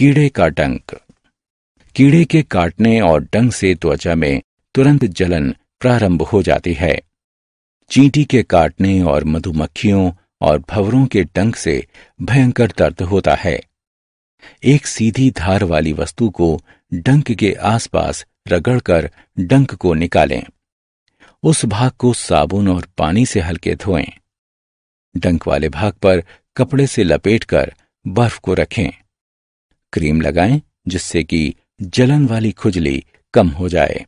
कीड़े का डंक कीड़े के काटने और डंक से त्वचा में तुरंत जलन प्रारंभ हो जाती है चींटी के काटने और मधुमक्खियों और भवरों के डंक से भयंकर दर्द होता है एक सीधी धार वाली वस्तु को डंक के आसपास रगड़कर डंक को निकालें उस भाग को साबुन और पानी से हल्के धोएं डंक वाले भाग पर कपड़े से लपेटकर बर्फ को रखें क्रीम लगाएं जिससे कि जलन वाली खुजली कम हो जाए